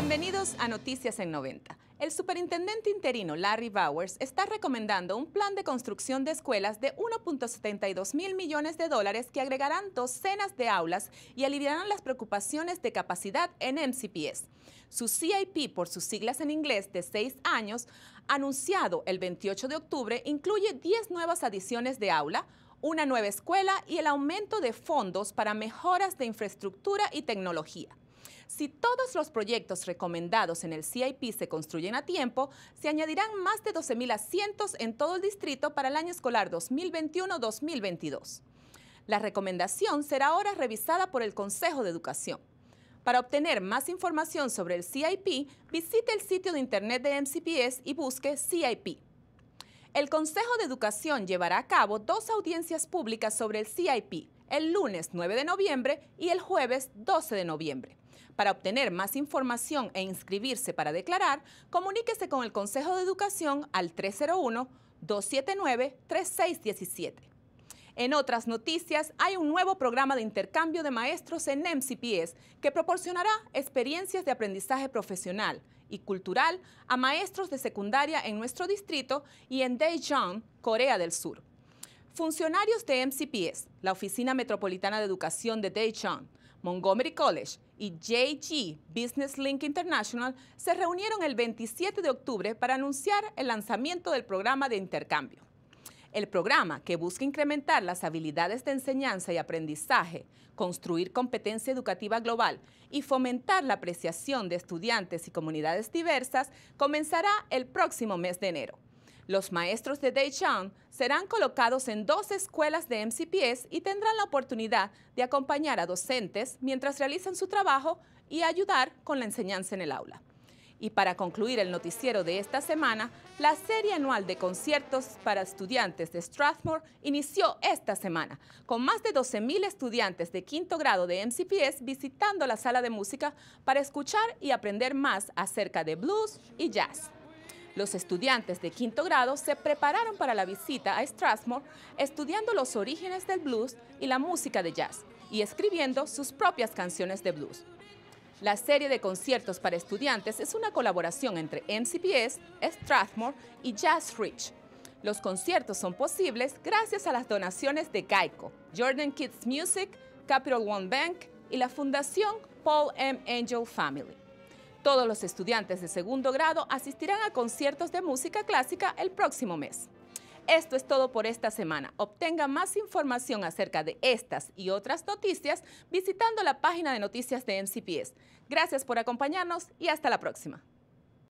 Bienvenidos a Noticias en 90. El superintendente interino Larry Bowers está recomendando un plan de construcción de escuelas de 1.72 mil millones de dólares que agregarán docenas de aulas y aliviarán las preocupaciones de capacidad en MCPS. Su CIP, por sus siglas en inglés, de seis años, anunciado el 28 de octubre, incluye 10 nuevas adiciones de aula, una nueva escuela y el aumento de fondos para mejoras de infraestructura y tecnología. Si todos los proyectos recomendados en el CIP se construyen a tiempo, se añadirán más de 12.000 asientos en todo el distrito para el año escolar 2021-2022. La recomendación será ahora revisada por el Consejo de Educación. Para obtener más información sobre el CIP, visite el sitio de internet de MCPS y busque CIP. El Consejo de Educación llevará a cabo dos audiencias públicas sobre el CIP, el lunes 9 de noviembre y el jueves 12 de noviembre. Para obtener más información e inscribirse para declarar, comuníquese con el Consejo de Educación al 301-279-3617. En otras noticias, hay un nuevo programa de intercambio de maestros en MCPS que proporcionará experiencias de aprendizaje profesional y cultural a maestros de secundaria en nuestro distrito y en Daejeon, Corea del Sur. Funcionarios de MCPS, la Oficina Metropolitana de Educación de Daejeon, Montgomery College y JG Business Link International se reunieron el 27 de octubre para anunciar el lanzamiento del programa de intercambio. El programa, que busca incrementar las habilidades de enseñanza y aprendizaje, construir competencia educativa global y fomentar la apreciación de estudiantes y comunidades diversas, comenzará el próximo mes de enero. Los maestros de Daejeon serán colocados en dos escuelas de MCPS y tendrán la oportunidad de acompañar a docentes mientras realizan su trabajo y ayudar con la enseñanza en el aula. Y para concluir el noticiero de esta semana, la serie anual de conciertos para estudiantes de Strathmore inició esta semana, con más de 12.000 estudiantes de quinto grado de MCPS visitando la sala de música para escuchar y aprender más acerca de blues y jazz. Los estudiantes de quinto grado se prepararon para la visita a Strathmore estudiando los orígenes del blues y la música de jazz y escribiendo sus propias canciones de blues. La serie de conciertos para estudiantes es una colaboración entre MCPS, Strathmore y Jazz Rich. Los conciertos son posibles gracias a las donaciones de Geico, Jordan Kids Music, Capital One Bank y la Fundación Paul M. Angel Family. Todos los estudiantes de segundo grado asistirán a conciertos de música clásica el próximo mes. Esto es todo por esta semana. Obtenga más información acerca de estas y otras noticias visitando la página de noticias de MCPS. Gracias por acompañarnos y hasta la próxima.